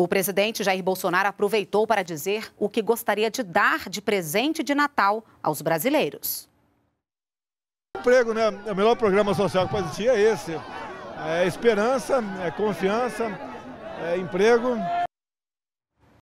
O presidente Jair Bolsonaro aproveitou para dizer o que gostaria de dar de presente de Natal aos brasileiros. Emprego, né? É o melhor programa social que pode existir é esse. É esperança, é confiança, é emprego.